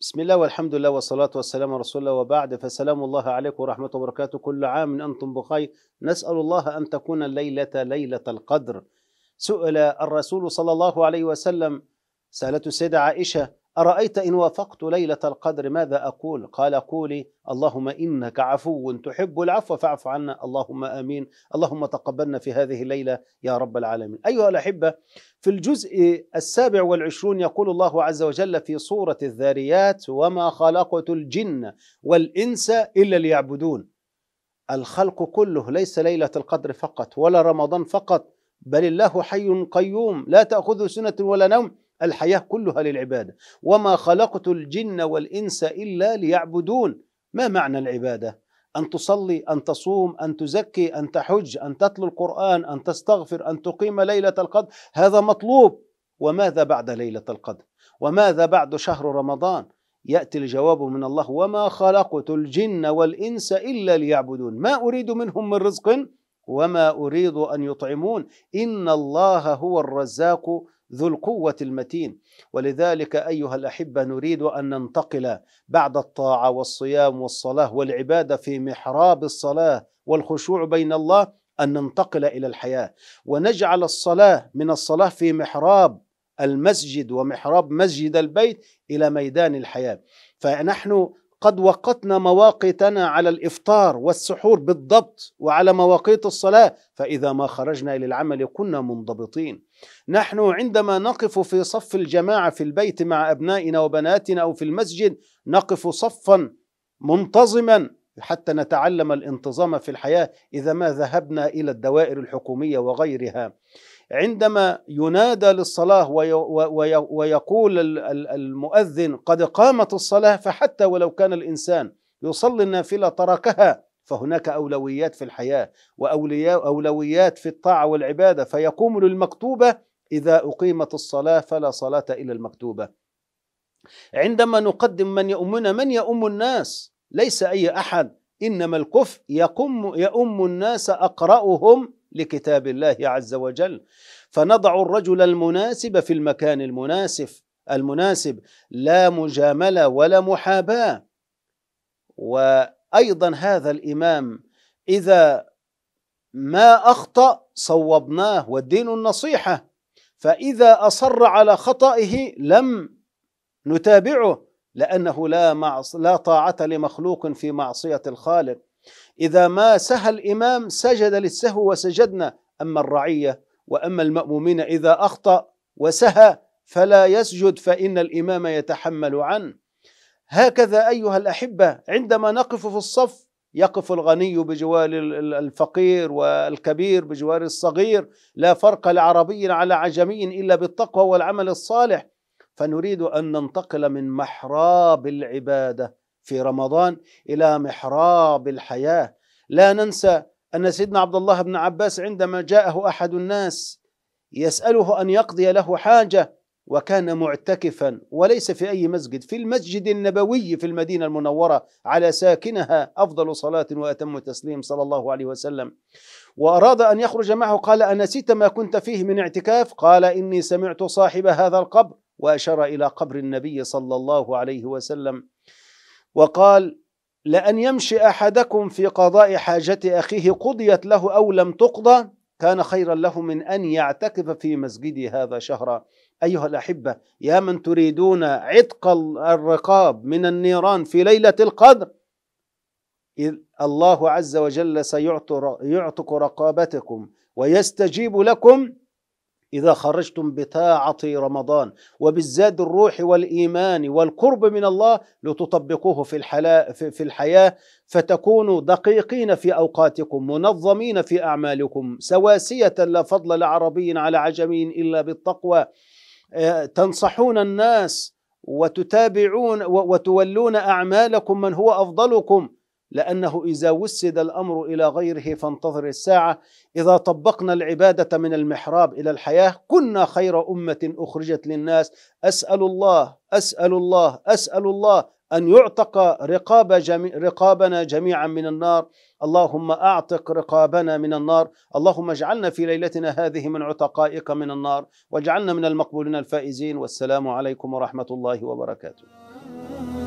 بسم الله والحمد لله والصلاة والسلام على رسول الله وبعد فسلام الله عليكم ورحمة وبركاته كل عام أنتم بخير نسأل الله أن تكون الليلة ليلة القدر سئل الرسول صلى الله عليه وسلم سألت السيدة عائشة أرأيت إن وافقت ليلة القدر ماذا أقول قال قولي اللهم إنك عفو تحب العفو فاعف عنا اللهم آمين اللهم تقبلنا في هذه الليلة يا رب العالمين أيها الأحبة في الجزء السابع والعشرون يقول الله عز وجل في سورة الذاريات وما خلقت الجن والإنس إلا ليعبدون الخلق كله ليس ليلة القدر فقط ولا رمضان فقط بل الله حي قيوم لا تأخذه سنة ولا نوم الحياة كلها للعبادة وما خلقت الجن والإنس إلا ليعبدون ما معنى العبادة؟ أن تصلي أن تصوم أن تزكي أن تحج أن تتلو القرآن أن تستغفر أن تقيم ليلة القدر هذا مطلوب وماذا بعد ليلة القدر؟ وماذا بعد شهر رمضان؟ يأتي الجواب من الله وما خلقت الجن والإنس إلا ليعبدون ما أريد منهم من رزق وما أريد أن يطعمون إن الله هو الرزاق ذو القوة المتين ولذلك أيها الأحبة نريد أن ننتقل بعد الطاعة والصيام والصلاة والعبادة في محراب الصلاة والخشوع بين الله أن ننتقل إلى الحياة ونجعل الصلاة من الصلاة في محراب المسجد ومحراب مسجد البيت إلى ميدان الحياة فنحن قد وقتنا مواقيتنا على الافطار والسحور بالضبط وعلى مواقيت الصلاه فاذا ما خرجنا الى العمل كنا منضبطين نحن عندما نقف في صف الجماعه في البيت مع ابنائنا وبناتنا او في المسجد نقف صفا منتظما حتى نتعلم الانتظام في الحياه اذا ما ذهبنا الى الدوائر الحكوميه وغيرها عندما ينادى للصلاة ويقول المؤذن قد قامت الصلاة فحتى ولو كان الإنسان يصلي النافلة تركها فهناك أولويات في الحياة وأولويات في الطاعة والعبادة فيقوم للمكتوبة إذا أقيمت الصلاة فلا صلاة إلا المكتوبة عندما نقدم من يؤمنا من يؤم الناس ليس أي أحد إنما الكف يقوم يؤم الناس أقرأهم لكتاب الله عز وجل فنضع الرجل المناسب في المكان المناسب المناسب لا مجامله ولا محاباه وايضا هذا الامام اذا ما اخطا صوبناه والدين النصيحه فاذا اصر على خطئه لم نتابعه لانه لا معص لا طاعه لمخلوق في معصيه الخالق إذا ما سهى الإمام سجد للسهو وسجدنا أما الرعية وأما المأمومين إذا أخطأ وسهى فلا يسجد فإن الإمام يتحمل عنه هكذا أيها الأحبة عندما نقف في الصف يقف الغني بجوار الفقير والكبير بجوار الصغير لا فرق لعربي على عجمي إلا بالتقوى والعمل الصالح فنريد أن ننتقل من محراب العبادة في رمضان الى محراب الحياه لا ننسى ان سيدنا عبد الله بن عباس عندما جاءه احد الناس يساله ان يقضي له حاجه وكان معتكفا وليس في اي مسجد في المسجد النبوي في المدينه المنوره على ساكنها افضل صلاه واتم تسليم صلى الله عليه وسلم واراد ان يخرج معه قال انسيت ما كنت فيه من اعتكاف قال اني سمعت صاحب هذا القبر واشار الى قبر النبي صلى الله عليه وسلم وقال لأن يمشي أحدكم في قضاء حاجة أخيه قضيت له أو لم تقضى كان خيرا له من أن يعتكف في مسجدي هذا شهرا أيها الأحبة يا من تريدون عتق الرقاب من النيران في ليلة القدر إذ الله عز وجل سيعتق رقابتكم ويستجيب لكم إذا خرجتم بطاعة رمضان وبالزاد الروح والإيمان والقرب من الله لتطبقوه في, الحلا في الحياة فتكونوا دقيقين في أوقاتكم منظمين في أعمالكم سواسية لا فضل لعربي على عجمي إلا بالتقوى آه، تنصحون الناس وتتابعون وتولون أعمالكم من هو أفضلكم لأنه إذا وسد الأمر إلى غيره فانتظر الساعة إذا طبقنا العبادة من المحراب إلى الحياة كنا خير أمة أخرجت للناس أسأل الله أسأل الله أسأل الله أن يعتق رقاب جميع رقابنا جميعا من النار اللهم أعتق رقابنا من النار اللهم اجعلنا في ليلتنا هذه من عتقائك من النار واجعلنا من المقبولين الفائزين والسلام عليكم ورحمة الله وبركاته